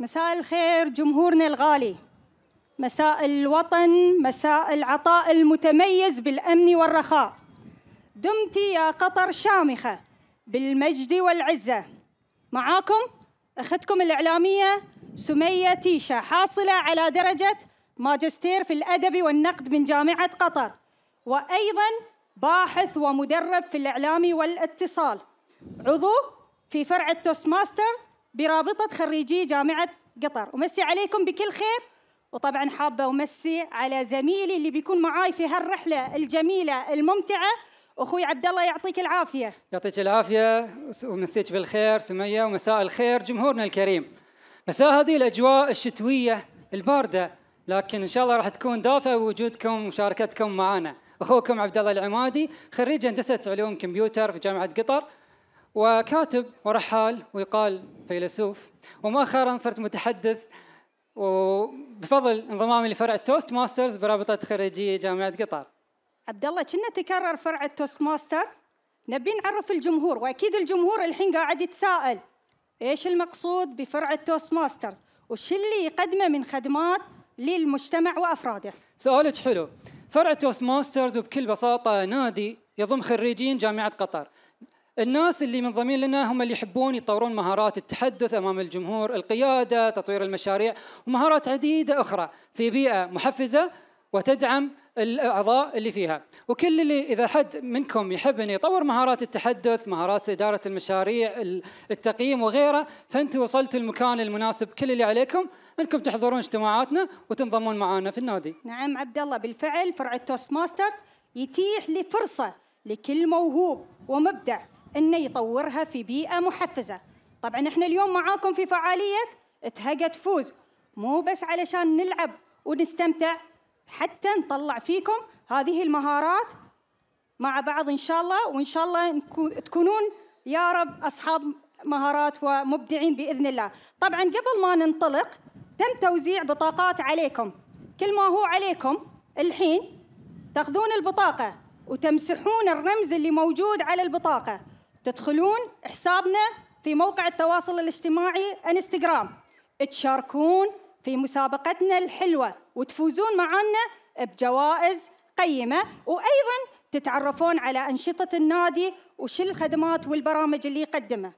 مساء الخير جمهورنا الغالي مساء الوطن مساء العطاء المتميز بالأمن والرخاء دمت يا قطر شامخة بالمجد والعزة معاكم أختكم الإعلامية سمية تيشه حاصلة على درجة ماجستير في الأدب والنقد من جامعة قطر وأيضا باحث ومدرب في الإعلام والاتصال عضو في فرع التوست ماسترز برابطة خريجي جامعة قطر ومسي عليكم بكل خير وطبعا حابة أمسي على زميلي اللي بيكون معاي في هالرحلة الجميلة الممتعة أخوي عبد الله يعطيك العافية يعطيك العافية ومسيك بالخير سمية ومساء الخير جمهورنا الكريم مساء هذه الأجواء الشتوية الباردة لكن إن شاء الله راح تكون دافئة وجودكم ومشاركتكم معنا أخوكم عبد الله العمادي خريج هندسة علوم كمبيوتر في جامعة قطر وكاتب ورحال ويقال فيلسوف ومؤخرا صرت متحدث وبفضل انضمامي لفرع التوست ماسترز برابطة خريجي جامعة قطر عبد الله كنا تكرر فرع التوست ماسترز نبي نعرف الجمهور واكيد الجمهور الحين قاعد يتساءل ايش المقصود بفرع التوست ماسترز وش اللي يقدمه من خدمات للمجتمع وافراده سؤالك حلو فرع التوست ماسترز وبكل بساطة نادي يضم خريجين جامعة قطر الناس اللي منضمين لنا هم اللي يحبون يطورون مهارات التحدث امام الجمهور، القياده، تطوير المشاريع، ومهارات عديده اخرى في بيئه محفزه وتدعم الاعضاء اللي فيها، وكل اللي اذا حد منكم يحب انه يطور مهارات التحدث، مهارات اداره المشاريع، التقييم وغيره، فانتم وصلتوا المكان المناسب، كل اللي عليكم انكم تحضرون اجتماعاتنا وتنضمون معنا في النادي. نعم عبد الله بالفعل فرع التوست ماستر يتيح لفرصه لكل موهوب ومبدع انه يطورها في بيئه محفزه طبعا احنا اليوم معاكم في فعاليه تهقى تفوز مو بس علشان نلعب ونستمتع حتى نطلع فيكم هذه المهارات مع بعض ان شاء الله وان شاء الله تكونون يا رب اصحاب مهارات ومبدعين باذن الله طبعا قبل ما ننطلق تم توزيع بطاقات عليكم كل ما هو عليكم الحين تاخذون البطاقه وتمسحون الرمز اللي موجود على البطاقه تدخلون حسابنا في موقع التواصل الاجتماعي انستغرام تشاركون في مسابقتنا الحلوة وتفوزون معنا بجوائز قيمة وأيضا تتعرفون على أنشطة النادي وش الخدمات والبرامج اللي يقدمها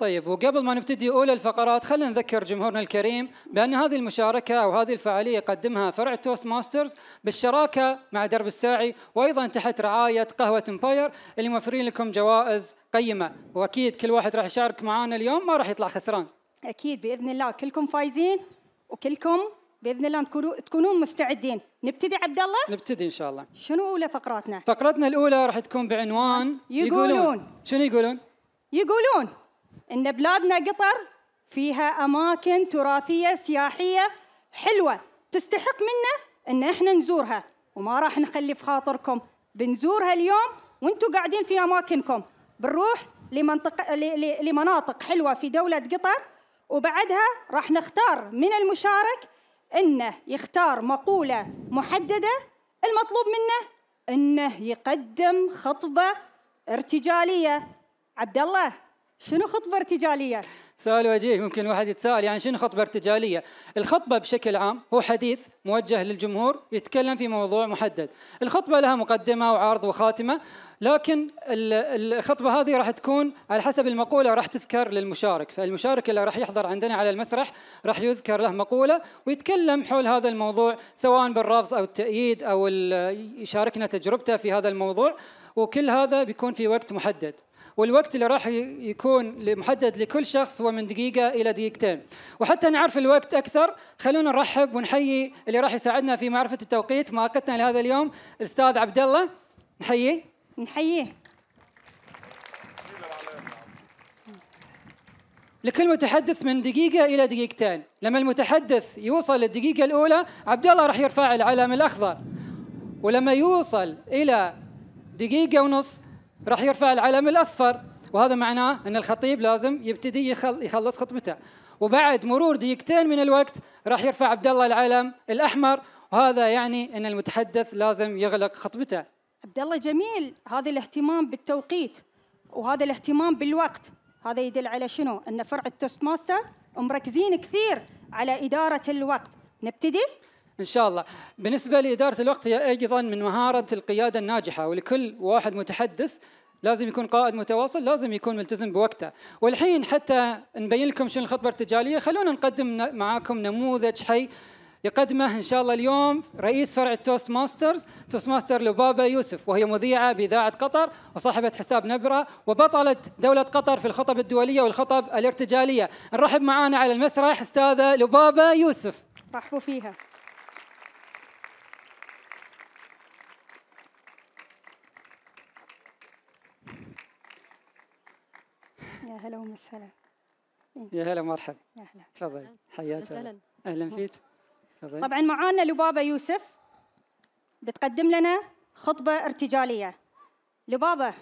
طيب وقبل ما نبتدي اولى الفقرات خلينا نذكر جمهورنا الكريم بان هذه المشاركه او هذه الفعاليه قدمها فرع توست ماسترز بالشراكه مع درب الساعي وايضا تحت رعايه قهوه امباير اللي موفرين لكم جوائز قيمه واكيد كل واحد راح يشارك معانا اليوم ما راح يطلع خسران. اكيد باذن الله كلكم فايزين وكلكم باذن الله تكونوا تكونون مستعدين. نبتدي عبد الله؟ نبتدي ان شاء الله. شنو اولى فقراتنا؟ فقرتنا الاولى راح تكون بعنوان يقولون, يقولون. شنو يقولون؟ يقولون ان بلادنا قطر فيها اماكن تراثيه سياحيه حلوه تستحق منا ان احنا نزورها وما راح نخلي في خاطركم بنزورها اليوم وانتم قاعدين في اماكنكم بنروح لمنطقه لمناطق حلوه في دوله قطر وبعدها راح نختار من المشارك انه يختار مقوله محدده المطلوب منه انه يقدم خطبه ارتجاليه عبد الله شنو خطبة ارتجالية؟ سؤال وجيه ممكن الواحد يتساءل يعني شنو خطبة ارتجالية؟ الخطبة بشكل عام هو حديث موجه للجمهور يتكلم في موضوع محدد، الخطبة لها مقدمة وعرض وخاتمة، لكن الخطبة هذه راح تكون على حسب المقولة راح تذكر للمشارك، فالمشارك اللي راح يحضر عندنا على المسرح راح يذكر له مقولة ويتكلم حول هذا الموضوع سواء بالرفض أو التأييد أو يشاركنا تجربته في هذا الموضوع، وكل هذا بيكون في وقت محدد. والوقت اللي راح يكون محدد لكل شخص هو من دقيقة إلى دقيقتين وحتى نعرف الوقت أكثر خلونا نرحب ونحيي اللي راح يساعدنا في معرفة التوقيت مؤقتنا لهذا اليوم الأستاذ عبد الله نحييه نحييه لكل متحدث من دقيقة إلى دقيقتين لما المتحدث يوصل للدقيقة الأولى عبد الله راح يرفع العلم الأخضر ولما يوصل إلى دقيقة ونص راح يرفع العلم الأصفر وهذا معناه أن الخطيب لازم يبتدي يخلص خطبته وبعد مرور دقيقتين من الوقت راح يرفع عبد الله العلم الأحمر وهذا يعني أن المتحدث لازم يغلق خطبته عبد الله جميل هذا الاهتمام بالتوقيت وهذا الاهتمام بالوقت هذا يدل على شنو؟ أن فرع التوست ماستر مركزين كثير على إدارة الوقت نبتدي؟ إن شاء الله بالنسبة لإدارة الوقت هي أيضا من مهارة القيادة الناجحة ولكل واحد متحدث لازم يكون قائد متواصل لازم يكون ملتزم بوقته والحين حتى نبين لكم شنو الخطبة الارتجالية خلونا نقدم معاكم نموذج حي يقدمه ان شاء الله اليوم رئيس فرع التوست ماسترز توست ماستر لبابا يوسف وهي مذيعه باذاعه قطر وصاحبه حساب نبره وبطله دوله قطر في الخطب الدوليه والخطب الارتجاليه نرحب معانا على المسرح استاذه لبابا يوسف رحبوا فيها هلا ومسهلا إيه. يا هلا مرحبا يا هلا تفضلي حياك الله اهلا فيك تفضلي طبعا معانا لبابا يوسف بتقدم لنا خطبه ارتجاليه لبابا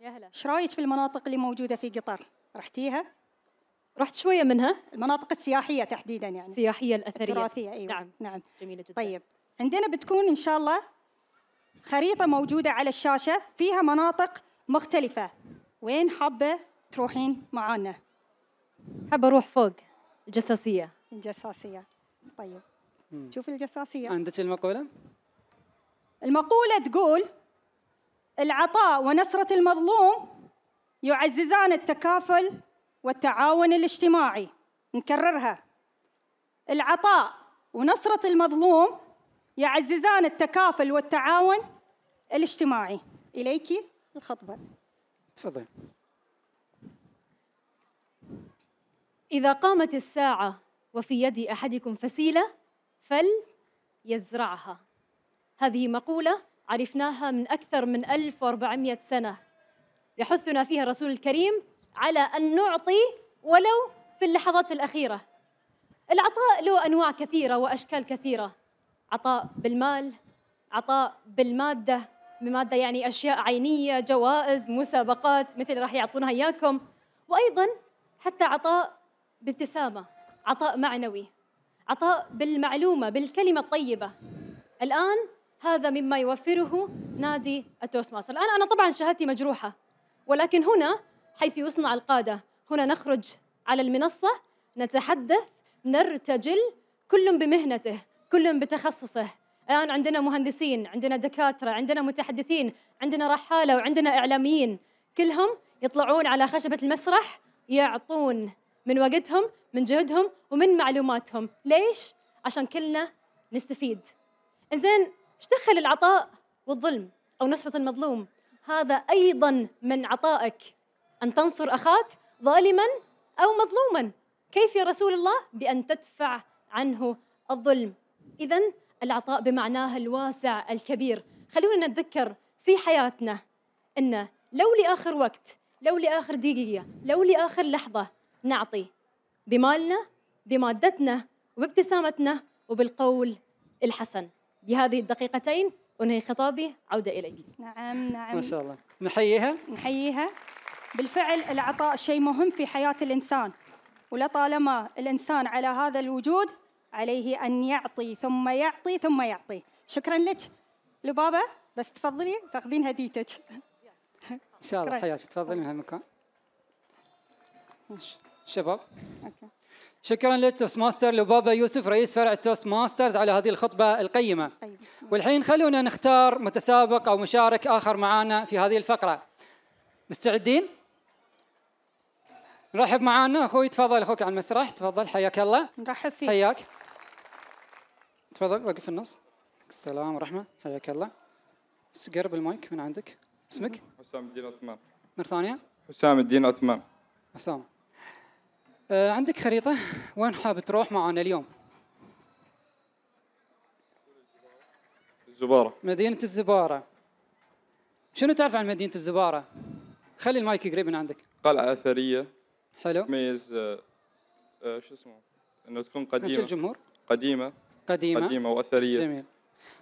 يا هلا ايش رايك في المناطق اللي موجوده في قطر رحتيها رحت شويه منها المناطق السياحيه تحديدا يعني السياحيه الاثريه التراثيه ايوه نعم نعم جميله جدا طيب عندنا بتكون ان شاء الله خريطه موجوده على الشاشه فيها مناطق مختلفه وين حابه تروحين معانا حابه اروح فوق الجساسيه الجساسيه طيب شوفي الجساسيه عندك المقوله المقوله تقول العطاء ونصره المظلوم يعززان التكافل والتعاون الاجتماعي نكررها العطاء ونصره المظلوم يعززان التكافل والتعاون الاجتماعي اليك الخطبه تفضل إذا قامت الساعة وفي يد أحدكم فسيلة فليزرعها هذه مقولة عرفناها من أكثر من 1400 سنة يحثنا فيها الرسول الكريم على أن نعطي ولو في اللحظات الأخيرة العطاء له أنواع كثيرة وأشكال كثيرة عطاء بالمال عطاء بالمادة بمادة يعني أشياء عينية جوائز مسابقات مثل راح يعطونها إياكم وأيضا حتى عطاء بابتسامة عطاء معنوي عطاء بالمعلومة بالكلمة الطيبة الآن هذا مما يوفره نادي التوست ماستر الآن أنا طبعا شهادتي مجروحة ولكن هنا حيث يصنع القادة هنا نخرج على المنصة نتحدث نرتجل كل بمهنته كل بتخصصه الآن عندنا مهندسين عندنا دكاترة عندنا متحدثين عندنا رحالة وعندنا إعلاميين كلهم يطلعون على خشبة المسرح يعطون من وقتهم من جهدهم ومن معلوماتهم ليش عشان كلنا نستفيد انزين ايش دخل العطاء والظلم او نصره المظلوم هذا ايضا من عطائك ان تنصر اخاك ظالما او مظلوما كيف يا رسول الله بان تدفع عنه الظلم اذا العطاء بمعناه الواسع الكبير خلونا نتذكر في حياتنا ان لو لاخر وقت لو لاخر دقيقه لو لاخر لحظه نعطي بمالنا بمادتنا وبابتسامتنا وبالقول الحسن بهذه الدقيقتين أنهي خطابي عودة إليك نعم نعم ما شاء الله نحييها نحييها بالفعل العطاء شيء مهم في حياة الإنسان ولطالما الإنسان على هذا الوجود عليه أن يعطي ثم يعطي ثم يعطي شكرا لك لبابا بس تفضلي تاخذين هديتك ان شاء الله حياك تفضلي من هالمكان شباب أوكي. شكرا للتوست ماستر لبابا يوسف رئيس فرع التوست ماسترز على هذه الخطبة القيمة طيب. والحين خلونا نختار متسابق أو مشارك آخر معانا في هذه الفقرة مستعدين؟ نرحب معانا أخوي تفضل أخوك على المسرح تفضل حياك الله نرحب فيك حياك تفضل وقف في النص السلام ورحمة حياك الله قرب المايك من عندك اسمك؟ حسام الدين عثمان مرة ثانية؟ حسام الدين عثمان حسام آه، عندك خريطة وين حاب تروح معنا اليوم؟ الزبارة مدينة الزبارة شنو تعرف عن مدينة الزبارة؟ خلي المايك قريب من عندك قلعة أثرية حلو تميز آه، آه، شو اسمه انه تكون قديمة الجمهور قديمة قديمة قديمة وأثرية جميل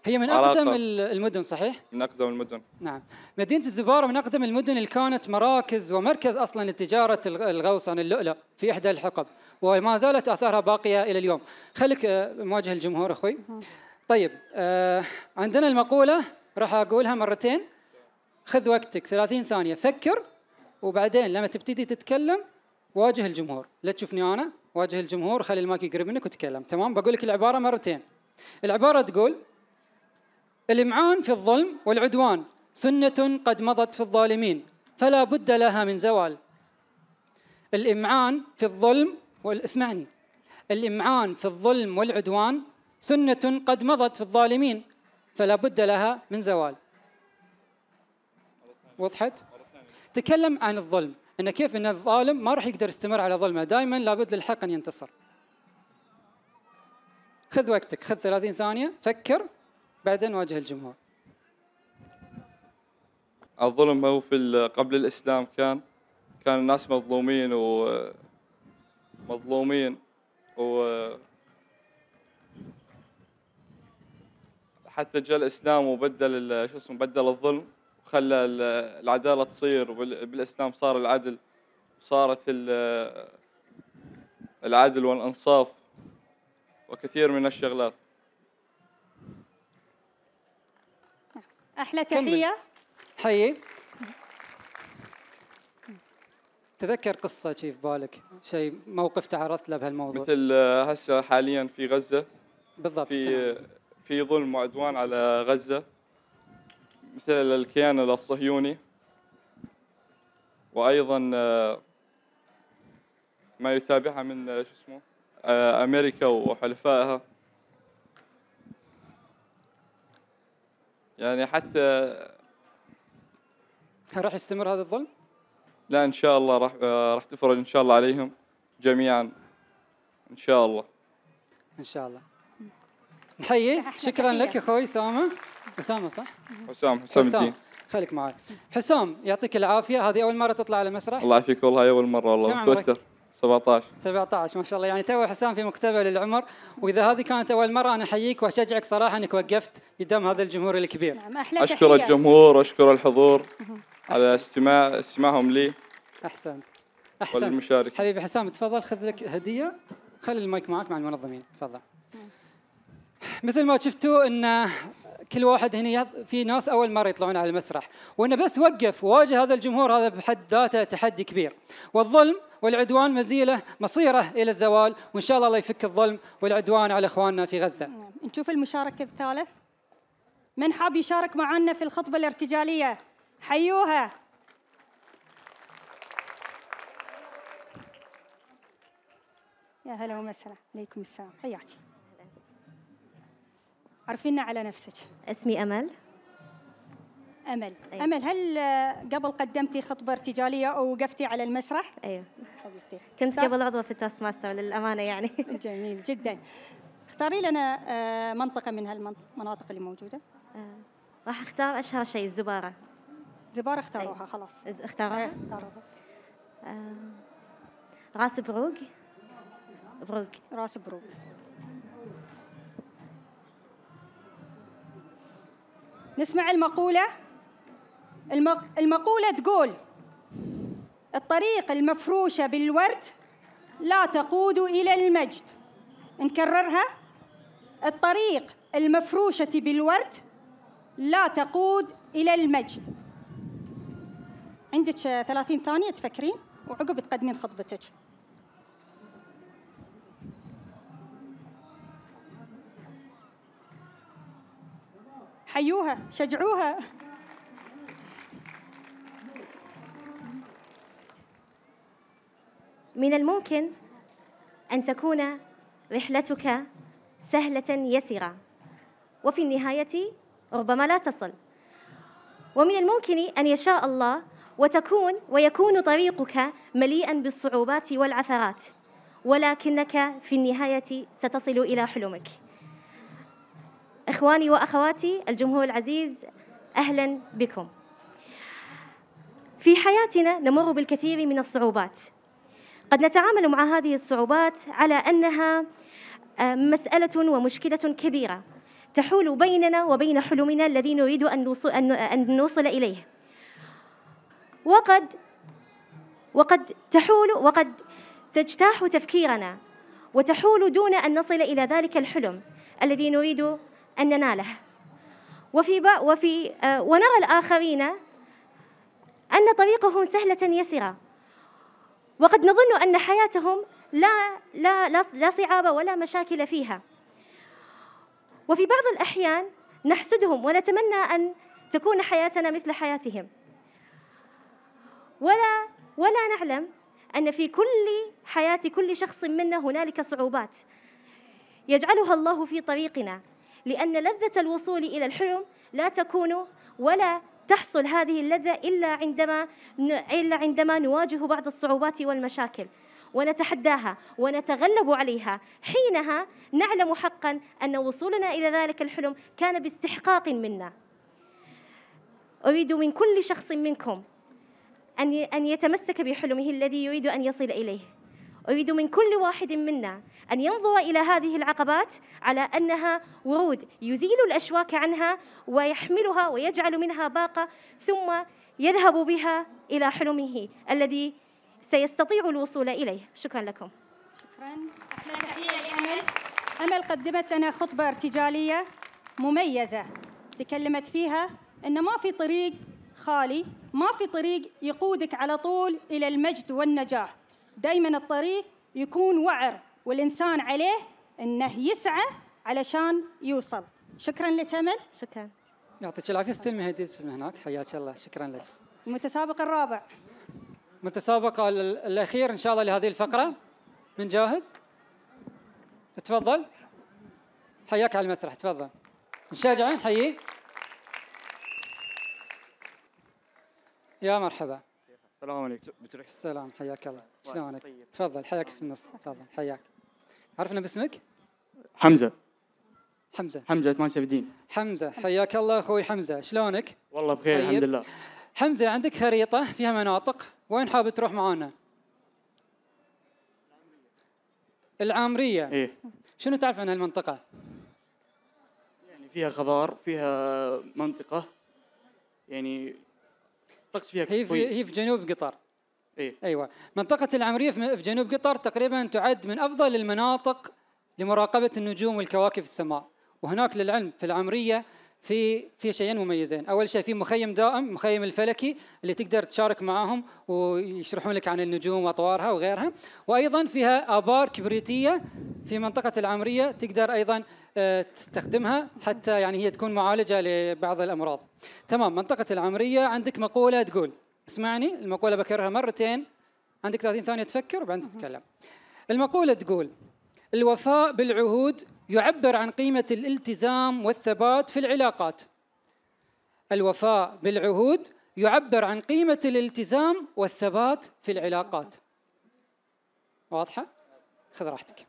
هي من اقدم المدن صحيح؟ من اقدم المدن نعم مدينه الزباره من اقدم المدن اللي كانت مراكز ومركز اصلا لتجاره الغوص عن اللؤلؤ في احدى الحقب وما زالت اثارها باقيه الى اليوم خليك آه، مواجه الجمهور اخوي طيب آه، عندنا المقوله راح اقولها مرتين خذ وقتك 30 ثانيه فكر وبعدين لما تبتدي تتكلم واجه الجمهور لا تشوفني انا واجه الجمهور خلي المايك يقرب منك وتكلم تمام بقول لك العباره مرتين العباره تقول الإمعان في الظلم والعدوان سنة قد مضت في الظالمين فلا بد لها من زوال الإمعان في الظلم اسمعني الإمعان في الظلم والعدوان سنة قد مضت في الظالمين فلا بد لها من زوال وضحت؟ تكلم عن الظلم أن كيف أن الظالم ما راح يقدر يستمر على ظلمه دائما لابد للحق أن ينتصر خذ وقتك خذ 30 ثانية فكر بعدين واجه الجمهور الظلم هو في قبل الاسلام كان كان الناس مظلومين و مظلومين و حتى جاء الاسلام وبدل شو اسمه بدل الظلم وخلى العداله تصير وبالاسلام صار العدل صارت العدل والانصاف وكثير من الشغلات أحلى تحية حيي تذكر قصة شيء في بالك شيء موقف تعرضت له بهالموضوع مثل آه، هسه حاليا في غزة بالضبط في في ظلم وعدوان على غزة مثل الكيان الصهيوني وأيضا آه، ما يتابعها من آه، شو اسمه أمريكا وحلفائها يعني حتى راح يستمر هذا الظلم؟ لا ان شاء الله راح آه، راح تفرج ان شاء الله عليهم جميعا ان شاء الله ان شاء الله نحيي شكرا لك اخوي اسامه اسامه صح؟ حسام حسام الدين خليك معي حسام يعطيك العافيه هذه اول مره تطلع على المسرح الله يعافيك والله اول مره والله متوتر 17 17 ما شاء الله يعني تو حسام في مقتبل العمر واذا هذه كانت اول مره انا احييك واشجعك صراحه انك وقفت قدام هذا الجمهور الكبير نعم احلى اشكر تحية. الجمهور واشكر الحضور على استماع استماعهم لي احسنت احسنت والمشاركة حبيبي حسام تفضل خذ لك هديه خلي المايك معك مع المنظمين تفضل نعم. مثل ما شفتوا ان كل واحد هنا في ناس اول مره يطلعون على المسرح وانه بس وقف وواجه هذا الجمهور هذا بحد ذاته تحدي كبير والظلم والعدوان مزيله مصيره الى الزوال وان شاء الله الله يفك الظلم والعدوان على اخواننا في غزه نعم. نشوف المشارك الثالث من حاب يشارك معنا في الخطبه الارتجاليه حيوها يا هلا ومسهلا عليكم السلام حياك عرفينا على نفسك اسمي امل امل أيوة. امل هل آه، قبل قدمتي خطبه ارتجاليه او وقفتي على المسرح ايوه حبيبتي كنت صح؟ قبل عضوه في التاس ماستر للامانه يعني جميل جدا اختاري لنا آه، منطقه من هالمناطق اللي موجوده آه. راح اختار اشهر شيء الزباره زبارة اختاروها أيوة. خلاص اختاروها ايه اختاروها آه. راس بروق بروق راس بروق نسمع المقولة المقولة تقول الطريق المفروشة بالورد لا تقود إلى المجد نكررها الطريق المفروشة بالورد لا تقود إلى المجد عندك 30 ثانية تفكرين وعقب تقدمين خطبتك حيوها شجعوها من الممكن أن تكون رحلتك سهلة يسرة وفي النهاية ربما لا تصل ومن الممكن أن يشاء الله وتكون ويكون طريقك مليئا بالصعوبات والعثرات ولكنك في النهاية ستصل إلى حلمك إخواني وأخواتي الجمهور العزيز أهلا بكم في حياتنا نمر بالكثير من الصعوبات قد نتعامل مع هذه الصعوبات على أنها آه، مسألة ومشكلة كبيرة تحول بيننا وبين حلمنا الذي نريد أن نوصل إليه وقد وقد تحول وقد تجتاح تفكيرنا وتحول دون أن نصل إلى ذلك الحلم الذي نريد أن نناله وفي, وفي آه، ونرى الآخرين أن طريقهم سهلة يسرة وقد نظن أن حياتهم لا, لا, لا, لا صعاب ولا مشاكل فيها وفي بعض الأحيان نحسدهم ونتمنى أن تكون حياتنا مثل حياتهم ولا ولا نعلم أن في كل حياة كل شخص منا هنالك صعوبات يجعلها الله في طريقنا لأن لذة الوصول إلى الحلم لا تكون ولا تحصل هذه اللذة إلا عندما إلا عندما نواجه بعض الصعوبات والمشاكل ونتحداها ونتغلب عليها حينها نعلم حقا أن وصولنا إلى ذلك الحلم كان باستحقاق منا أريد من كل شخص منكم أن يتمسك بحلمه الذي يريد أن يصل إليه أريد من كل واحد منا أن ينظر إلى هذه العقبات على أنها ورود يزيل الأشواك عنها ويحملها ويجعل منها باقة ثم يذهب بها إلى حلمه الذي سيستطيع الوصول إليه شكرا لكم شكرا أمل أمل قدمت لنا خطبة ارتجالية مميزة تكلمت فيها أن ما في طريق خالي ما في طريق يقودك على طول إلى المجد والنجاح دائما الطريق يكون وعر والإنسان عليه أنه يسعى علشان يوصل شكرا لك أمل شكرا يعطيك العافية استلمي من هناك حياك الله شكرا لك المتسابق الرابع المتسابق الأخير إن شاء الله لهذه الفقرة من جاهز؟ تفضل حياك على المسرح تفضل نشجعين حيي يا مرحبا السلام عليكم السلام حياك الله شلونك؟ طيب. تفضل حياك في النص تفضل حياك عرفنا باسمك؟ حمزه حمزه حمزه ما سفدين حمزه حياك الله اخوي حمزه شلونك؟ والله بخير طيب. الحمد لله حمزه عندك خريطه فيها مناطق وين حابب تروح معانا؟ العامريه ايه شنو تعرف عن هالمنطقه؟ يعني فيها خضار فيها منطقه يعني طقس فيها هي في, هي في جنوب قطر إيه؟ ايوه منطقة العمرية في جنوب قطر تقريبا تعد من افضل المناطق لمراقبة النجوم والكواكب في السماء وهناك للعلم في العمرية في في شيئين مميزين، اول شيء في مخيم دائم، مخيم الفلكي اللي تقدر تشارك معاهم ويشرحون لك عن النجوم واطوارها وغيرها، وايضا فيها ابار كبريتيه في منطقه العمريه تقدر ايضا آه، تستخدمها حتى يعني هي تكون معالجه لبعض الامراض. تمام منطقه العمريه عندك مقوله تقول اسمعني المقوله بكررها مرتين عندك 30 ثانيه تفكر وبعدين تتكلم. المقوله تقول الوفاء بالعهود يعبر عن قيمه الالتزام والثبات في العلاقات. الوفاء بالعهود يعبر عن قيمه الالتزام والثبات في العلاقات. واضحه؟ خذ راحتك.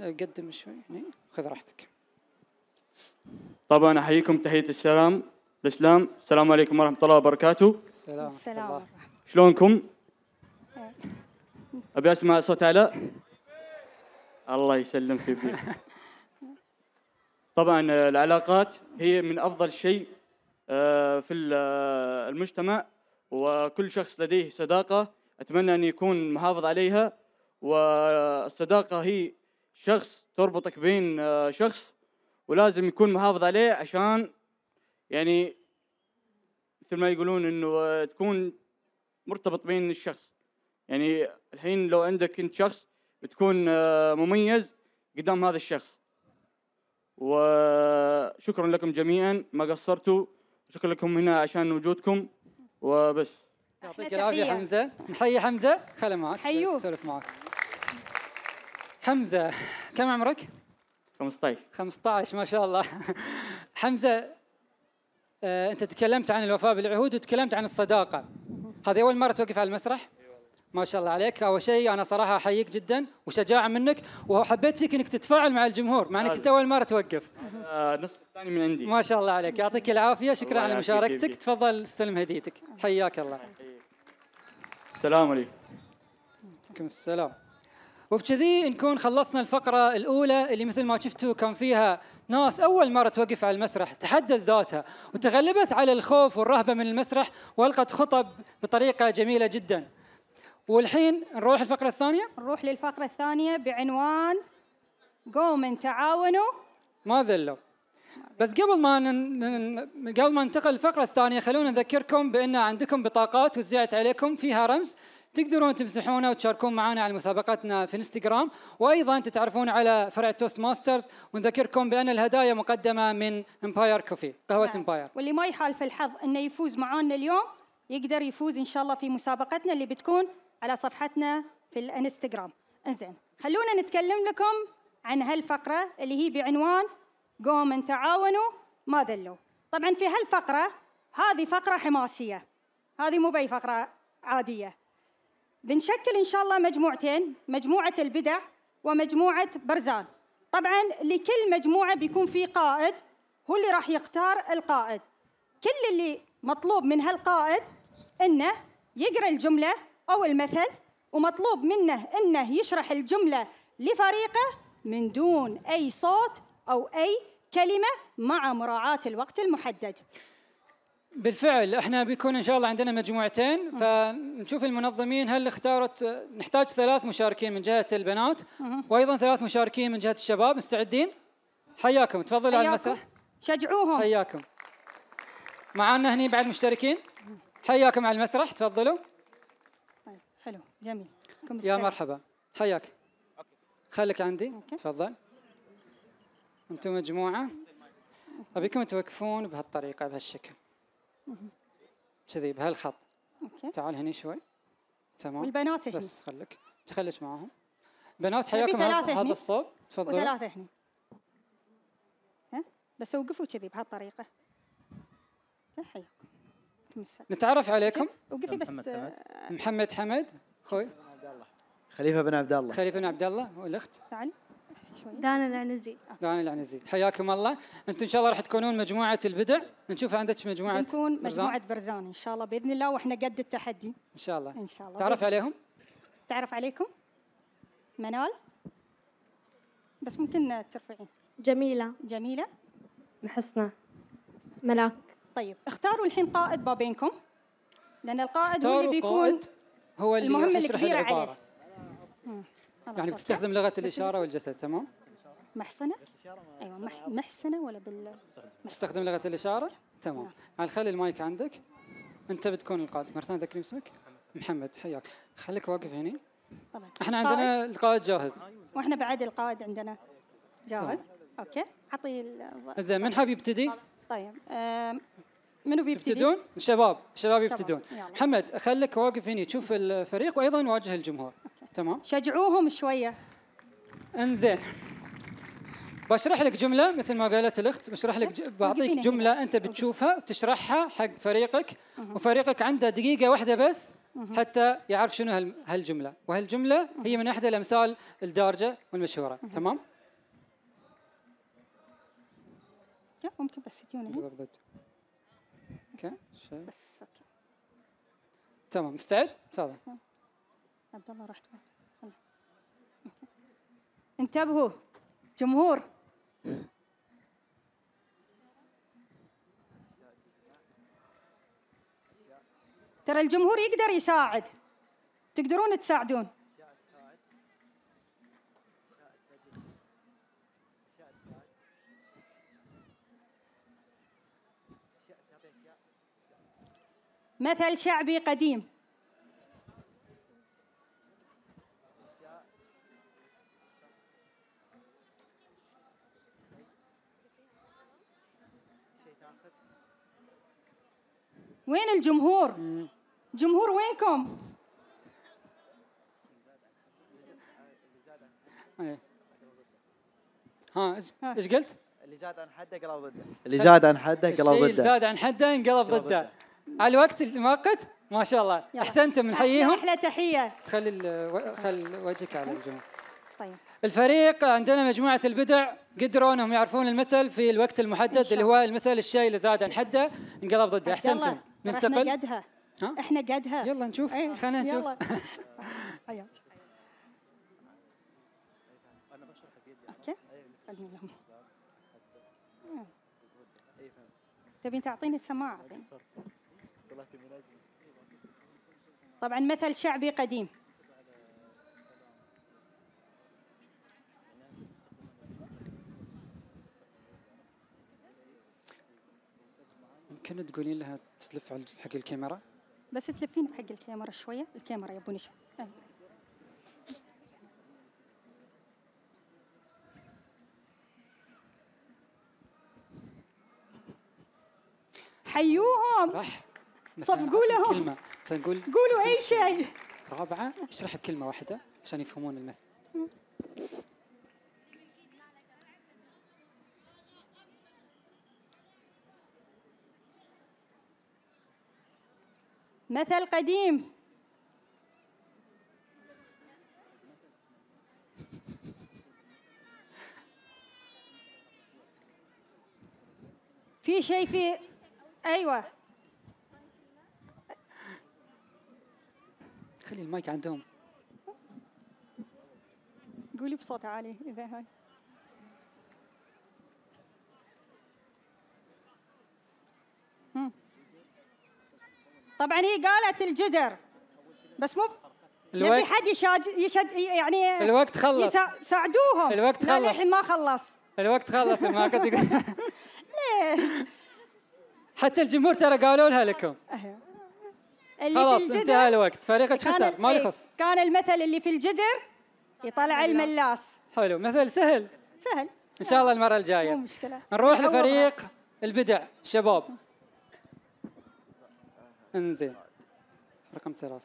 قدم شوي هنا إيه، خذ راحتك طبعا احييكم تحيه السلام الاسلام السلام عليكم ورحمه الله وبركاته السلام السلام شلونكم ابي اسمع صوت علاء الله يسلمك يبي طبعا العلاقات هي من افضل شيء آه، في آه، المجتمع وكل شخص لديه صداقه اتمنى ان يكون محافظ عليها والصداقه هي شخص تربطك بين آه، شخص ولازم يكون محافظ عليه عشان يعني مثل ما يقولون انه آه، تكون مرتبط بين الشخص يعني الحين لو عندك انت شخص بتكون آه، مميز قدام هذا الشخص وشكرا لكم جميعا ما قصرتوا شكرا لكم هنا عشان وجودكم وبس يعطيك العافيه حمزه نحيي حمزه خلي معك حيوه سولف معك حمزة كم عمرك؟ 15 15 ما شاء الله حمزة آه، أنت تكلمت عن الوفاء بالعهود وتكلمت عن الصداقة هذه أول مرة توقف على المسرح؟ ما شاء الله عليك اول شيء انا صراحه احييك جدا وشجاعه منك وحبيت فيك انك تتفاعل مع الجمهور مع انك انت اول مره توقف آه، النصف الثاني من عندي ما شاء الله عليك يعطيك العافيه شكرا على مشاركتك تفضل استلم هديتك حياك الله السلام عليكم عليكم السلام وبكذي نكون خلصنا الفقرة الأولى اللي مثل ما شفتوا كان فيها ناس أول مرة توقف على المسرح تحدد ذاتها وتغلبت على الخوف والرهبة من المسرح وألقت خطب بطريقة جميلة جدا والحين نروح الفقرة الثانية نروح للفقرة الثانية بعنوان قوم تعاونوا ما ذلوا بس قبل ما قبل ما ننتقل للفقره الثانيه خلونا نذكركم بان عندكم بطاقات وزعت عليكم فيها رمز تقدرون تمسحونا وتشاركون معنا على مسابقتنا في انستغرام وايضا تتعرفون على فرع توست ماسترز ونذكركم بان الهدايا مقدمه من امباير كوفي قهوه نعم. امباير واللي ما يحالف الحظ انه يفوز معانا اليوم يقدر يفوز ان شاء الله في مسابقتنا اللي بتكون على صفحتنا في الانستغرام انزين خلونا نتكلم لكم عن هالفقره اللي هي بعنوان قوم تعاونوا ما ذلوا طبعا في هالفقره هذه فقره حماسيه هذه مو باي فقره عاديه بنشكل إن شاء الله مجموعتين مجموعة البدع ومجموعة برزان طبعا لكل مجموعة بيكون في قائد هو اللي راح يختار القائد كل اللي مطلوب من هالقائد انه يقرا الجمله او المثل ومطلوب منه انه يشرح الجمله لفريقه من دون اي صوت او اي كلمه مع مراعاه الوقت المحدد بالفعل احنا بيكون ان شاء الله عندنا مجموعتين فنشوف المنظمين هل اختارت نحتاج ثلاث مشاركين من جهه البنات وايضا ثلاث مشاركين من جهه الشباب مستعدين؟ حياكم تفضلوا على المسرح شجعوهم حياكم معنا هني بعد مشتركين حياكم على المسرح تفضلوا طيب، حلو جميل يا مرحبا حياك خليك عندي تفضل انتم مجموعه ابيكم توقفون بهالطريقه بهالشكل كذي بهالخط اوكي تعال هني شوي تمام والبنات هني بس خليك تخليك معاهم بنات حياكم هذا الصوب تفضلوا وثلاثة هني ها بس وقفوا كذي بهالطريقة حياكم نتعرف عليكم إيه، وقفي بس محمد حمد, محمد حمد. خوي خليفه بن عبد الله خليفه بن عبد الله والاخت تعالي دانا العنزي دانا العنزي حياكم الله انتم ان شاء الله راح تكونون مجموعه البدع نشوف عندك مجموعه نكون مجموعه برزان ان شاء الله باذن الله واحنا قد التحدي ان شاء الله ان شاء الله تعرف عليهم تعرف عليكم منال بس ممكن ترفعين جميله جميله محسنه ملاك طيب اختاروا الحين قائد بابينكم لان القائد هو اللي بيكون هو اللي المهمه الكبيره عليه يعني بتستخدم لغه الاشاره والجسد تمام محسنه ايوه محسنه ولا بال تستخدم لغه الاشاره تمام يعني نعم. خلي المايك عندك انت بتكون القائد مره ثانيه ذكرني اسمك محمد حياك خليك واقف هنا طبعا. احنا عندنا طيب. القائد جاهز واحنا بعد القائد عندنا جاهز طبعا. اوكي اعطي زين من حاب يبتدي؟ طيب منو بيبتدي؟ يبتدون؟ الشباب، الشباب يبتدون. محمد خليك واقف هنا تشوف الفريق وايضا واجه الجمهور. أوكي. تمام شجعوهم شويه انزين بشرح لك جمله مثل ما قالت الاخت بشرح لك بعطيك جمله انت بتشوفها وتشرحها حق فريقك وفريقك عنده دقيقه واحده بس حتى يعرف شنو هالجمله وهالجمله هي من احدى الامثال الدارجه والمشهوره تمام لا ممكن بس تجوني اوكي بس اوكي تمام مستعد تفضل عبد الله رحت وين؟ انتبهوا جمهور ترى الجمهور يقدر يساعد تقدرون تساعدون مثل شعبي قديم وين الجمهور؟ جمهور وينكم؟ إيه. ها ايش قلت؟ اللي زاد عن حده قلب ضده اللي زاد عن حده قلب ضده اللي زاد عن حده انقلب ضده على الوقت المؤقت ما شاء الله احسنتم نحييهم احلى تحيه بس خلي خل وجهك على الجمهور طيب الفريق عندنا مجموعه البدع قدروا انهم يعرفون المثل في الوقت المحدد اللي هو المثل الشيء اللي زاد عن حده انقلب ضده احسنتم ننتقل احنا قدها ها؟ احنا قدها يلا نشوف أيه. خلينا نشوف يلا. أيوه. اوكي آه. تبين تعطيني السماعه طبعا مثل شعبي قديم ممكن تقولين لها تتلف على حق الكاميرا بس تلفين بحق الكاميرا شويه الكاميرا يا بني حيوهم راح صفقوا لهم كلمة تنقول قولوا اي شيء رابعه اشرح بكلمه واحده عشان يفهمون المثل مثل قديم في شيء في ايوه خلي المايك عندهم قولي بصوت عالي اذا هاي طبعا هي قالت الجدر بس مو نبي حد يشاد يشد يعني الوقت خلص ساعدوهم الوقت خلص الحين ما خلص الوقت خلص ما كنت ليه حتى الجمهور ترى قالوا لها لكم خلاص انتهى الوقت فريقك خسر ما إيه، يخص كان المثل اللي في الجدر يطلع الملاس حلو مثل سهل سهل ان شاء الله المره الجايه مو مشكله نروح لفريق البدع شباب انزين رقم ثلاث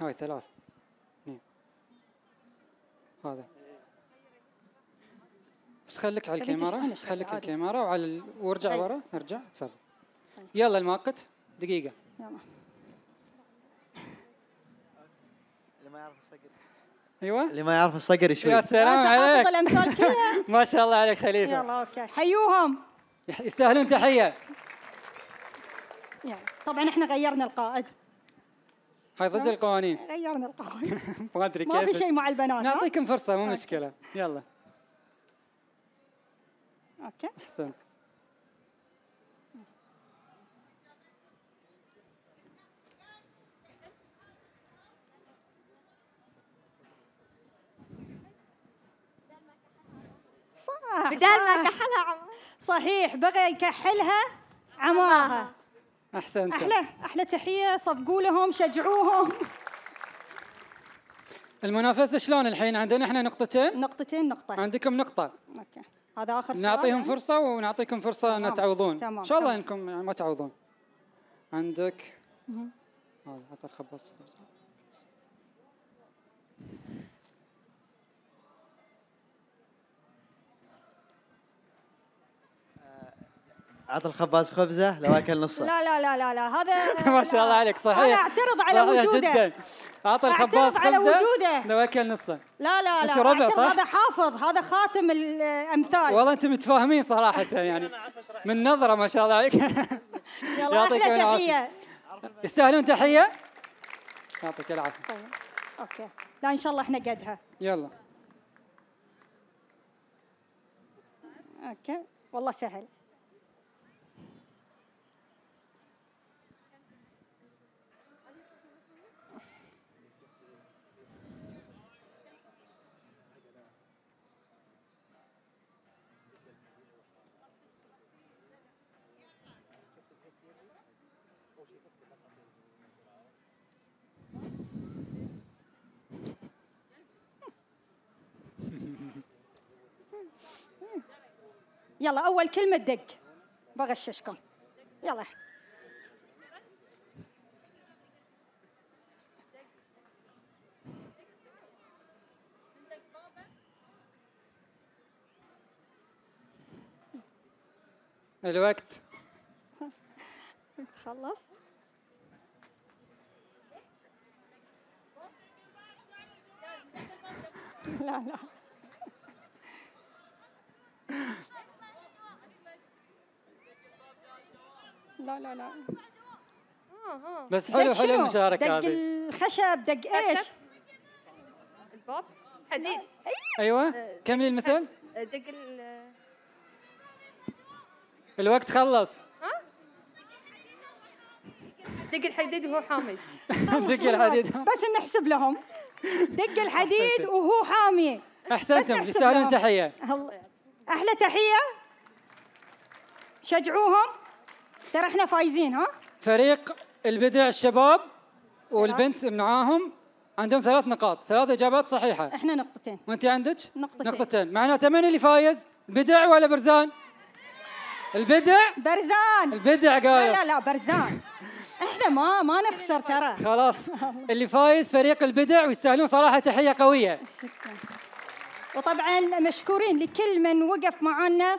هاي ثلاث اثنين هذا بس خليك على طيب، الكاميرا خليك على الكاميرا وعلى ال... وارجع طيب. ورا ارجع تفضل طيب. يلا المؤقت دقيقة يلا اللي ما يعرف الصقر ايوه اللي ما يعرف الصقر شوي يا سلام عليك ما شاء الله عليك خليفة يلا اوكي حيوهم يستاهلون تحية يعني طبعا احنا غيرنا القائد هاي ضد القوانين غيرنا القوانين ما ادري كيف ما في شيء مع البنات نعطيكم فرصه مو مشكله يلا اوكي احسنت صح بدال ما كحلها عماها صحيح بغى يكحلها عماها احسنت احلى احلى تحيه صفقوا لهم شجعوهم المنافسه شلون الحين عندنا احنا نقطتين نقطتين نقطه عندكم نقطه اوكي هذا اخر سؤال نعطيهم يعني؟ فرصه ونعطيكم فرصه ان تعوضون تمام. ان شاء الله انكم يعني ما تعوضون عندك هذا خبص عط الخباز خبزه لو اكل نصه لا لا لا لا لا هذا ما شاء الله عليك صحيح انا اعترض على وجوده جدا اعطى الخباز خبزه على وجوده لو اكل نصه لا لا لا انت ربع صح؟ هذا حافظ هذا خاتم الامثال والله انتم متفاهمين صراحه يعني من نظره ما شاء الله عليك يلا احلى تحيه يستاهلون تحيه؟ يعطيك العافيه طيب. اوكي لا ان شاء الله احنا قدها يلا اوكي والله سهل يلا اول كلمه دق بغششكم يلا الوقت خلص لا لا لا لا لا آه، آه. بس حلو حلو المشاركة هذه دق الخشب دق ايش؟ الباب حديد إيه. ايوه آه، كملي المثل دق ال الوقت خلص دق الحديد وهو حامي دق الحديد بس نحسب لهم دق الحديد وهو حامي احسنتم يستاهلون تحيه احلى تحيه شجعوهم ترى احنا فايزين ها فريق البدع الشباب والبنت معاهم عندهم ثلاث نقاط ثلاث اجابات صحيحه احنا نقطتين وانت عندك نقطتين نقطتين معناته من اللي فايز بدع ولا برزان البدع برزان البدع قال لا لا برزان احنا ما ما نخسر ترى خلاص اللي فايز فريق البدع ويستاهلون صراحه تحيه قويه شكرا وطبعا مشكورين لكل من وقف معنا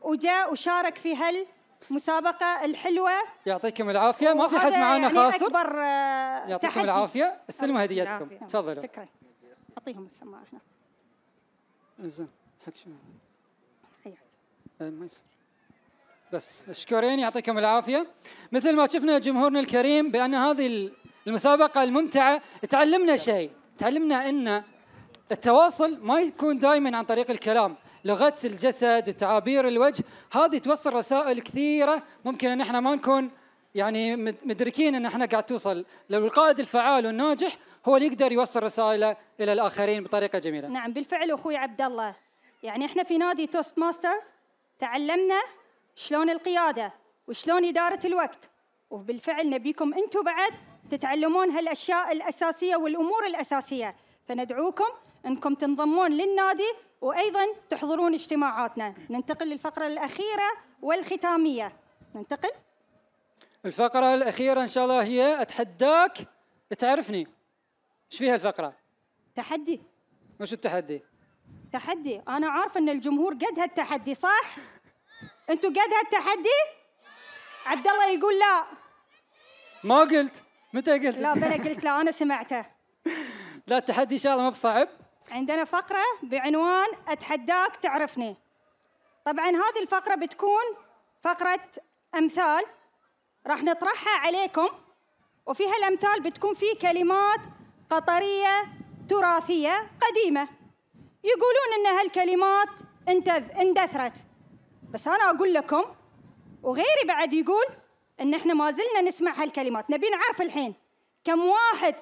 وجاء وشارك في هال مسابقة الحلوة يعطيكم العافية ما في حد معانا يعني أكبر آه، يعطيكم العافية استلموا هديتكم تفضلوا شكرا أعطيهم السماعة هنا زين حق شنو؟ آه، ما يصير بس مشكورين يعطيكم العافية مثل ما شفنا جمهورنا الكريم بأن هذه المسابقة الممتعة تعلمنا شيء تعلمنا أن التواصل ما يكون دائما عن طريق الكلام لغه الجسد وتعابير الوجه هذه توصل رسائل كثيره ممكن ان احنا ما نكون يعني مدركين ان احنا قاعد توصل لو القائد الفعال والناجح هو اللي يقدر يوصل رسائله الى الاخرين بطريقه جميله نعم بالفعل اخوي عبد الله يعني احنا في نادي توست ماسترز تعلمنا شلون القياده وشلون اداره الوقت وبالفعل نبيكم انتم بعد تتعلمون هالاشياء الاساسيه والامور الاساسيه فندعوكم انكم تنضمون للنادي وأيضا تحضرون اجتماعاتنا ننتقل للفقرة الأخيرة والختامية ننتقل الفقرة الأخيرة إن شاء الله هي أتحداك تعرفني إيش فيها الفقرة؟ تحدي وش التحدي؟ تحدي أنا عارفة أن الجمهور قد هالتحدي صح؟ أنتوا قد هالتحدي؟ عبد الله يقول لا ما قلت متى قلت؟ لا بلا قلت لا أنا سمعته لا التحدي إن شاء الله ما بصعب عندنا فقرة بعنوان أتحداك تعرفني طبعا هذه الفقرة بتكون فقرة أمثال راح نطرحها عليكم وفيها الأمثال بتكون في كلمات قطرية تراثية قديمة يقولون أن هالكلمات اندثرت بس أنا أقول لكم وغيري بعد يقول أن إحنا ما زلنا نسمع هالكلمات نبي نعرف الحين كم واحد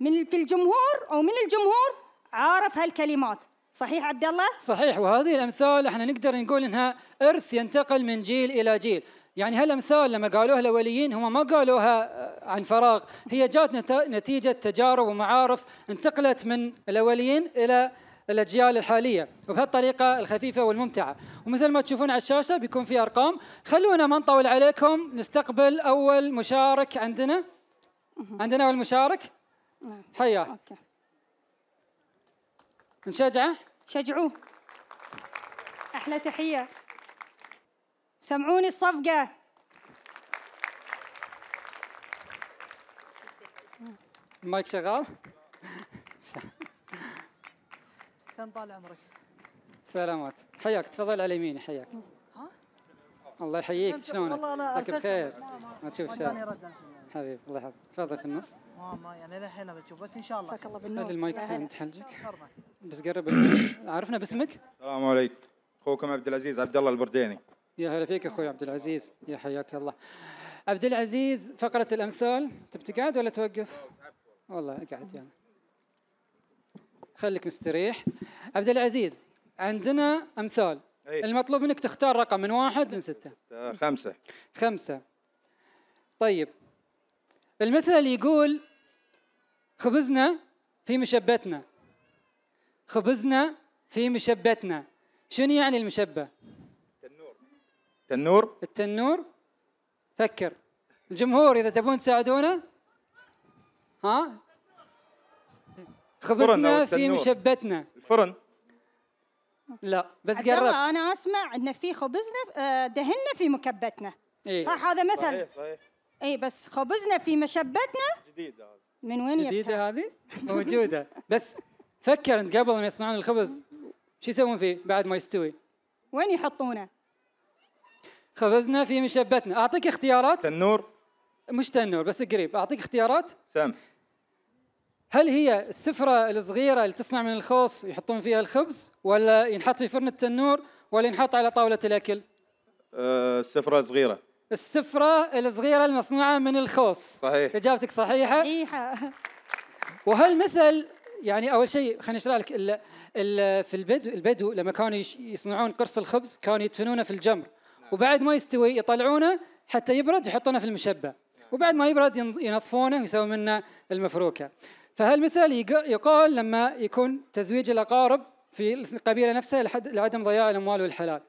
من في الجمهور أو من الجمهور عارف هالكلمات صحيح عبد الله؟ صحيح وهذه الامثال احنا نقدر نقول انها ارث ينتقل من جيل الى جيل، يعني هالامثال لما قالوها الاوليين هم ما قالوها آه، عن فراغ، هي جات نتيجه تجارب ومعارف انتقلت من الاوليين الى الاجيال الحاليه وبهالطريقه الخفيفه والممتعه، ومثل ما تشوفون على الشاشه بيكون في ارقام، خلونا ما نطول عليكم نستقبل اول مشارك عندنا. عندنا اول مشارك؟ نعم حياه. اوكي. نشجعه شجعوه أحلى تحية سمعوني الصفقة المايك شغال سن طال عمرك سلامات حياك تفضل على يميني حياك ها الله يحييك شلونك؟ والله انا بخير ما, اشوف شيء حبيبي الله يحفظك تفضل في النص يعني ما يعني للحين بتشوف بس ان شاء الله مساك الله بالنور هذا المايك عند حلجك بس قرب عرفنا باسمك السلام عليكم اخوكم عبد العزيز عبد الله البرديني يا هلا فيك اخوي عبد العزيز يا حياك الله عبد العزيز فقره الامثال تبي تقعد ولا توقف؟ والله اقعد يعني خليك مستريح عبد العزيز عندنا امثال أيه. المطلوب منك تختار رقم من واحد لستة خمسة خمسة طيب المثل يقول خبزنا في مشبتنا خبزنا في مشبتنا شنو يعني المشبة؟ تنور تنور التنور فكر الجمهور إذا تبون تساعدونا ها خبزنا في مشبتنا الفرن لا بس قرب انا اسمع ان في خبزنا آه، دهنا في مكبتنا إيه؟ صح هذا مثل صحيح صحيح اي بس خبزنا في مشبتنا جديد هذا من وين جديدة هذه؟ موجودة بس فكر انت قبل ما يصنعون الخبز شو يسوون فيه بعد ما يستوي؟ وين يحطونه؟ خبزنا في مشبتنا، اعطيك اختيارات تنور مش تنور بس قريب، اعطيك اختيارات سام هل هي السفرة الصغيرة اللي تصنع من الخوص يحطون فيها الخبز ولا ينحط في فرن التنور ولا ينحط على طاولة الأكل؟ أه السفرة صغيرة السفرة الصغيرة المصنوعة من الخوص صحيح إجابتك صحيحة صحيحة وهالمثل يعني أول شيء خليني أشرح لك الـ الـ في البدو البدو لما كانوا يصنعون قرص الخبز كانوا يدفنونه في الجمر نعم. وبعد ما يستوي يطلعونه حتى يبرد يحطونه في المشبه نعم. وبعد ما يبرد ينظفونه ويسوون منه المفروكة فهالمثل يقال لما يكون تزويج الأقارب في القبيلة نفسها لعدم ضياع الأموال والحلال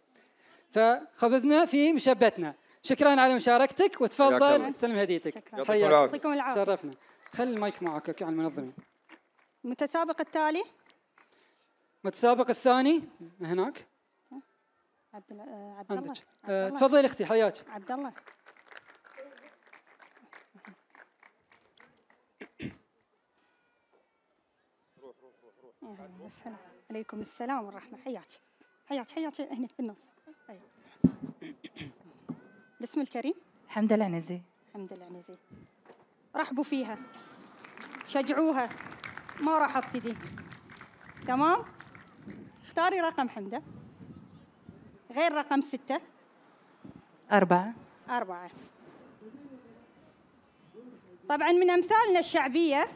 فخبزنا في مشبتنا شكرا على مشاركتك وتفضل استلم هديتك يعطيكم العافيه شرفنا خلي المايك معك اوكي على المنظمين المتسابق التالي المتسابق الثاني هناك عبد آه، الله عبد الله آه، تفضلي اختي حياك عبد الله روح روح روح روح عليكم السلام والرحمه حياك حياك حياك هنا في النص أيوة. الاسم الكريم حمد العنزي حمد العنزي رحبوا فيها شجعوها ما راح ابتدي تمام اختاري رقم حمدة غير رقم ستة أربعة أربعة طبعا من أمثالنا الشعبية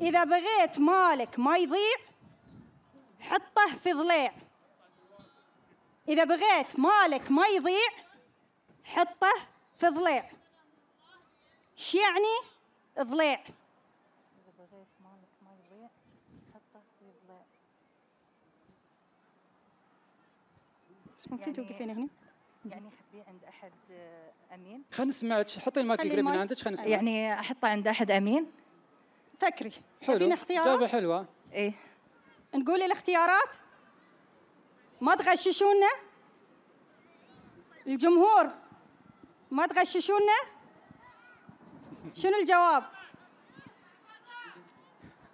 إذا بغيت مالك ما يضيع حطه في ضليع إذا بغيت مالك ما يضيع حطه في ضليع شو يعني ضليع؟ إذا بغيت مالك ما يضيع حطه في ضليع بس ممكن يعني توقفين هنا؟ يعني خبيه عند احد آه، امين خلينا نسمعك حطي المايك قريب من عندك خلينا نسمعك يعني احطه عند احد امين فكري حلو اختيارات؟ جابه حلوه ايه نقول الاختيارات ما تغششونا الجمهور ما تغششونا شنو الجواب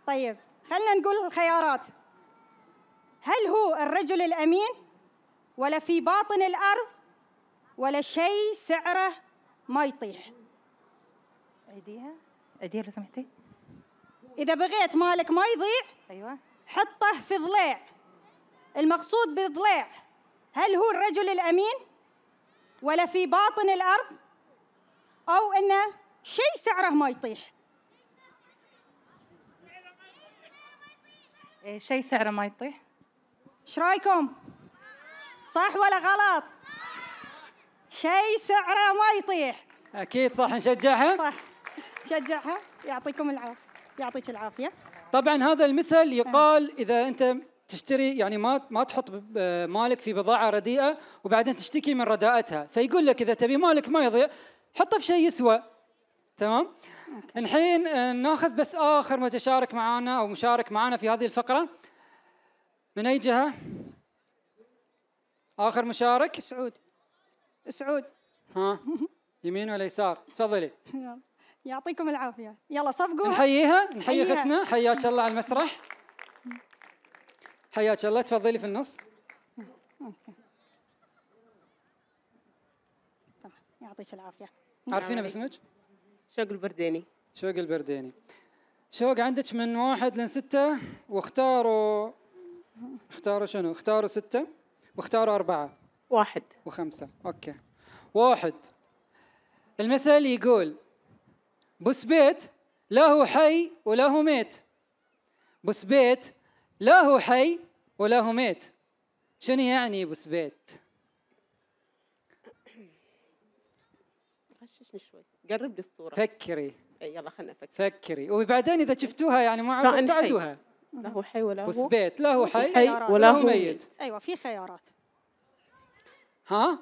طيب خلينا نقول الخيارات هل هو الرجل الأمين ولا في باطن الأرض ولا شيء سعره ما يطيح ايديها ايديها لو سمحتي إذا بغيت مالك ما يضيع أيوة حطه في ضليع المقصود بالضلع هل هو الرجل الامين ولا في باطن الارض او انه شيء سعره ما يطيح إيه، شيء سعره ما يطيح ايش رايكم صح ولا غلط شيء سعره ما يطيح اكيد صح نشجعها صح نشجعها يعطيكم العافيه يعطيك العافيه طبعا هذا المثل يقال اذا انت تشتري يعني ما ما تحط مالك في بضاعه رديئه وبعدين تشتكي من رداءتها فيقول لك اذا تبي مالك ما يضيع حطه في شيء يسوى تمام الحين آه، ناخذ بس اخر متشارك معنا او مشارك معنا في هذه الفقره من اي جهه اخر مشارك سعود سعود ها يمين ولا يسار تفضلي يعطيكم العافيه يلا صفقوا نحييها نحيي ختنا حياك الله على المسرح حياك الله تفضلي في النص يعطيك العافيه عارفينه نعم. باسمك؟ شوق البرديني شوق البرديني شوق عندك من واحد لين ستة واختاروا اختاروا شنو؟ اختاروا ستة واختاروا أربعة واحد وخمسة أوكي واحد المثل يقول بس بيت لا هو حي ولا هو ميت بس بيت لا هو حي ولا هو ميت شنو يعني ابو سبيت غششني شوي قرب الصوره فكري يلا خلينا نفكر فكري وبعدين اذا شفتوها يعني ما عرفت تساعدوها لا هو حي ولا هو بيت لا هو حي, حي ولا هو ميت ايوه في خيارات ها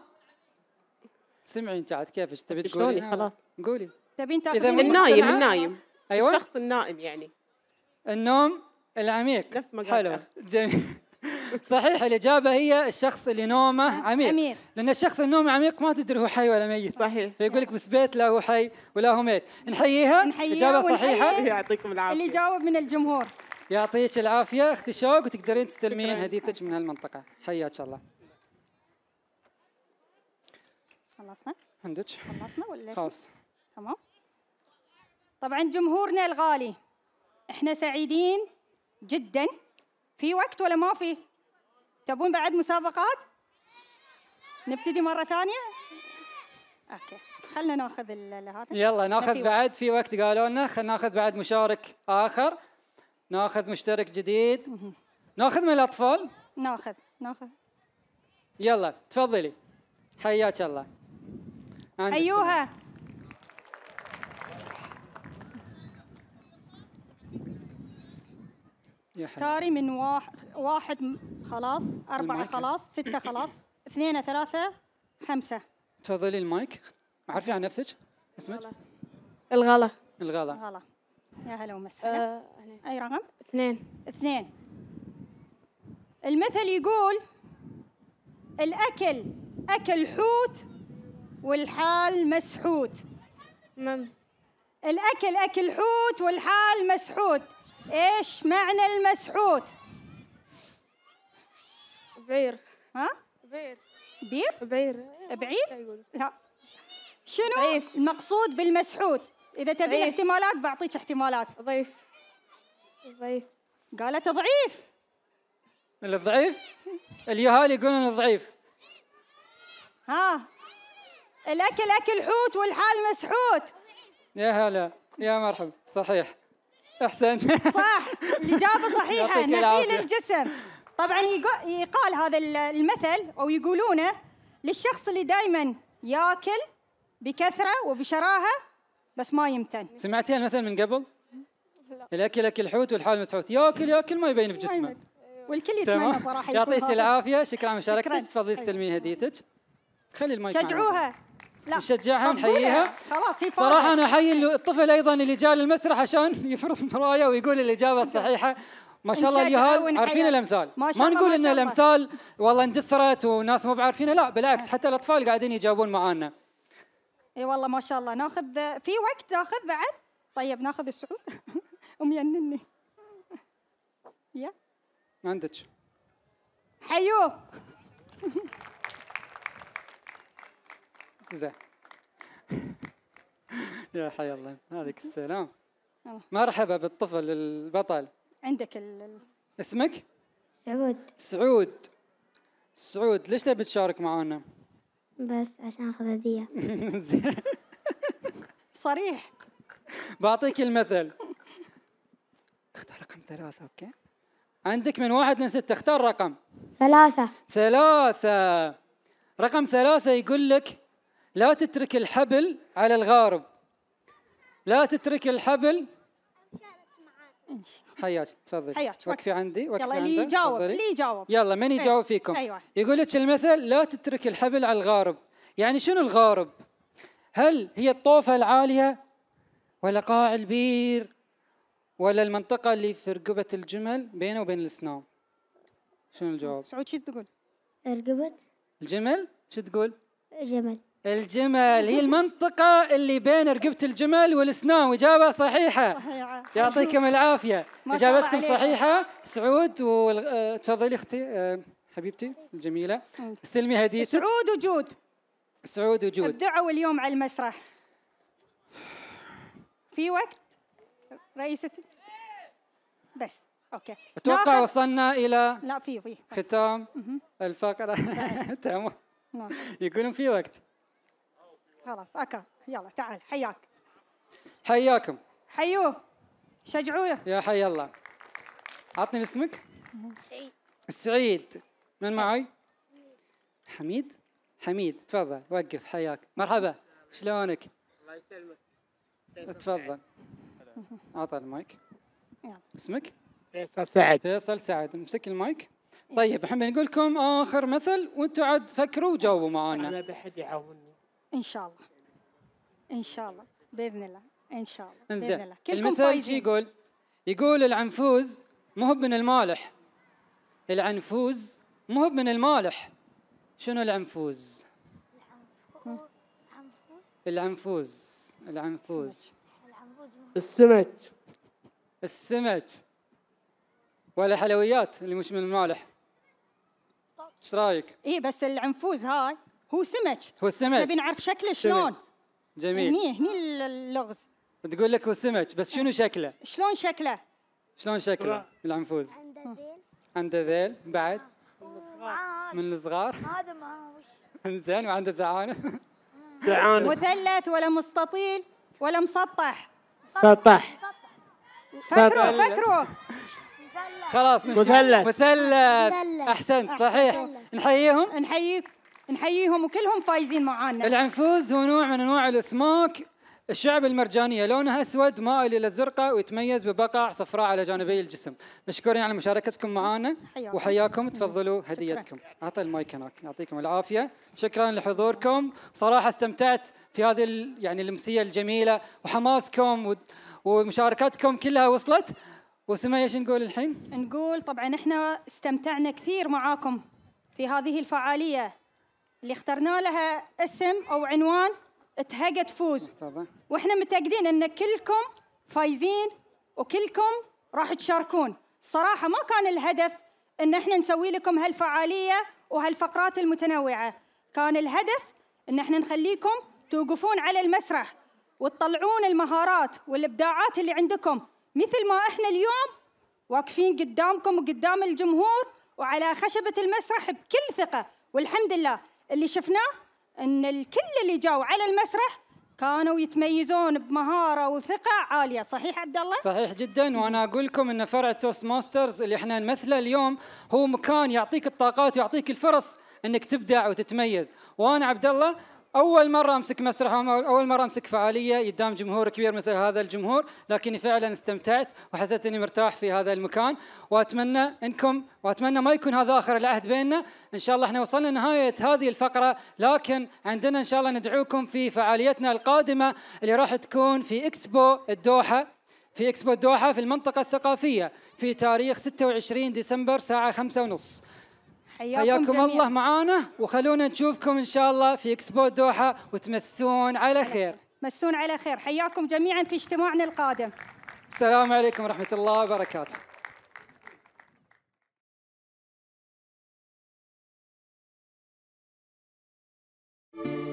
سمعي انت عاد كيف ايش تبي تقولي خلاص قولي تبين تاخذين النايم أيوة. النايم ايوه الشخص النائم يعني النوم العميق نفس قال حلو جميل صحيح الإجابة هي الشخص اللي نومه عميق عميق لأن الشخص اللي نومه عميق ما تدري هو حي ولا ميت صحيح فيقول لك بس بيت لا هو حي ولا هو ميت نحييها نحييها إجابة صحيحة إيه، يعطيكم العافية اللي جاوب من الجمهور يعطيك العافية أختي شوق وتقدرين تستلمين هديتك من هالمنطقة حياك الله خلصنا؟ عندك؟ خلصنا ولا خلاص تمام طبعا جمهورنا الغالي احنا سعيدين جدا في وقت ولا ما في تبون بعد مسابقات نبتدي مره ثانيه اوكي خلنا ناخذ هذا يلا ناخذ بعد في وقت قالوا لنا خلينا ناخذ بعد مشارك اخر ناخذ مشترك جديد ناخذ من الاطفال ناخذ ناخذ يلا تفضلي حياك الله ايوها تاري من واحد, واحد خلاص أربعة خلاص ستة خلاص اثنين ثلاثة خمسة تفضلي المايك عرفي عن نفسك اسمك الغلا الغلا الغلا يا هلا ومسهلا أه... أي رقم اثنين اثنين المثل يقول الأكل أكل حوت والحال مسحوت مم. الأكل أكل حوت والحال مسحوت ايش معنى المسعود؟ بعير ها؟ بعير بير؟ بعير بعير؟ لا شنو ضعيف. المقصود بالمسعود؟ إذا تبين احتمالات بعطيك احتمالات ضعيف ضعيف قالت ضعيف الضعيف اليهال يقولون ضعيف ها الأكل أكل حوت والحال مسحوت يا هلا يا مرحب صحيح احسن صح الاجابه صحيحه نخيل الجسم طبعا يقال هذا المثل او يقولونه للشخص اللي دائما ياكل بكثره وبشراهه بس ما يمتن سمعتي المثل من قبل؟ لا الاكل اكل حوت والحال متحوت ياكل ياكل ما يبين في جسمه والكل يتمنى صراحه يعطيك العافيه شكرا مشاركتك تفضلي تسلمي هديتك خلي المايك شجعوها لا نشجعها نحييها خلاص هي صراحه انا احيي الطفل ايضا اللي جاء للمسرح عشان يفرض مرايه ويقول الاجابه الصحيحه ما شاء الله اليهال عارفين الامثال ما, ما نقول ان الامثال والله اندثرت وناس ما بعارفينها لا بالعكس آه. حتى الاطفال قاعدين يجاوبون معانا اي والله ما شاء الله ناخذ في وقت ناخذ بعد طيب ناخذ السعود ينني يا عندك حيوه زين يا حي الله عليك السلام مرحبا بالطفل البطل عندك ال... اسمك؟ سعود سعود سعود ليش تبي تشارك معانا؟ بس عشان اخذ هدية صريح بعطيك المثل اختار رقم ثلاثة اوكي عندك من واحد لين ستة اختار رقم ثلاثة ثلاثة رقم ثلاثة يقول لك لا تترك الحبل على الغارب لا تترك الحبل حياك تفضلي حياك وقفي عندي وقفي يلا اللي يجاوب اللي يجاوب يلا من إيه. يجاوب فيكم أيوة. يقول لك المثل لا تترك الحبل على الغارب يعني شنو الغارب هل هي الطوفة العالية ولا قاع البير ولا المنطقة اللي في رقبة الجمل بينه وبين الأسنان شنو الجواب سعود شو تقول رقبة الجمل شو تقول جمل الجمل هي المنطقة اللي بين رقبة الجمل والاسنان وإجابة صحيحة صحيحة يعطيكم العافية إجابتكم صحيحة سعود وتفضلي آه، أختي آه، حبيبتي الجميلة استلمي هديتك سعود وجود سعود وجود ابدعوا اليوم على المسرح في وقت رئيسة بس اوكي اتوقع وصلنا الى لا في في ختام الفقره تمام يقولون في وقت خلاص اكا يلا تعال حياك حياكم حيوه شجعوه يا حي الله عطني اسمك سعيد سعيد من معي حميد حميد تفضل وقف حياك مرحبا شلونك الله يسلمك تفضل اعطى المايك اسمك فيصل سعد فيصل سعد امسك المايك طيب الحين بنقول لكم اخر مثل وانتم عاد فكروا وجاوبوا معانا انا بحد يعاوني ان شاء الله ان شاء الله باذن الله ان شاء الله انزين باذن الله المثال شو يقول؟ يقول العنفوز هو من المالح العنفوز هو من المالح شنو العنفوز العنفوز العنفوز السمك السمك ولا حلويات اللي مش من المالح ايش رايك؟ اي بس العنفوز هاي هو سمك هو سمك نبي نعرف شكله شلون جميل هني هني اللغز تقول لك هو سمك بس شنو أه. شكله؟ شلون شكله؟ شلون شكله شلون شكله العنفوز عنده ذيل عنده ذيل بعد؟ آه. من الصغار آه. هذا ما انزين وعنده زعانف زعانف مثلث ولا مستطيل ولا مسطح سطح فكروا فكروا خلاص مثلث مثلث احسنت صحيح نحييهم نحييك نحييهم وكلهم فايزين معانا العنفوز هو نوع من انواع الاسماك الشعب المرجانية لونها أسود مائل إلى الزرقاء ويتميز ببقع صفراء على جانبي الجسم مشكورين على مشاركتكم معانا وحياكم تفضلوا هديتكم أعطى المايك هناك يعطيكم العافية شكرا لحضوركم صراحة استمتعت في هذه يعني الامسيه الجميلة وحماسكم ومشاركتكم كلها وصلت وسمع ايش نقول الحين؟ نقول طبعا احنا استمتعنا كثير معاكم في هذه الفعالية اللي اخترنا لها اسم او عنوان تهقى تفوز واحنا متاكدين ان كلكم فايزين وكلكم راح تشاركون صراحه ما كان الهدف ان احنا نسوي لكم هالفعاليه وهالفقرات المتنوعه كان الهدف ان احنا نخليكم توقفون على المسرح وتطلعون المهارات والابداعات اللي عندكم مثل ما احنا اليوم واقفين قدامكم وقدام الجمهور وعلى خشبه المسرح بكل ثقه والحمد لله اللي شفناه ان الكل اللي جاوا على المسرح كانوا يتميزون بمهاره وثقه عاليه صحيح عبد الله صحيح جدا وانا اقول لكم ان فرع توست ماسترز اللي احنا نمثله اليوم هو مكان يعطيك الطاقات ويعطيك الفرص انك تبدع وتتميز وانا عبد الله اول مره امسك مسرح اول مره امسك فعاليه قدام جمهور كبير مثل هذا الجمهور لكني فعلا استمتعت وحسيت اني مرتاح في هذا المكان واتمنى انكم واتمنى ما يكون هذا اخر العهد بيننا ان شاء الله احنا وصلنا نهايه هذه الفقره لكن عندنا ان شاء الله ندعوكم في فعاليتنا القادمه اللي راح تكون في اكسبو الدوحه في اكسبو الدوحه في المنطقه الثقافيه في تاريخ 26 ديسمبر ساعه 5:30 حياكم, حياكم جميع. الله معانا وخلونا نشوفكم ان شاء الله في اكسبو دوحه وتمسون على خير مسون على خير حياكم جميعا في اجتماعنا القادم السلام عليكم ورحمه الله وبركاته thank you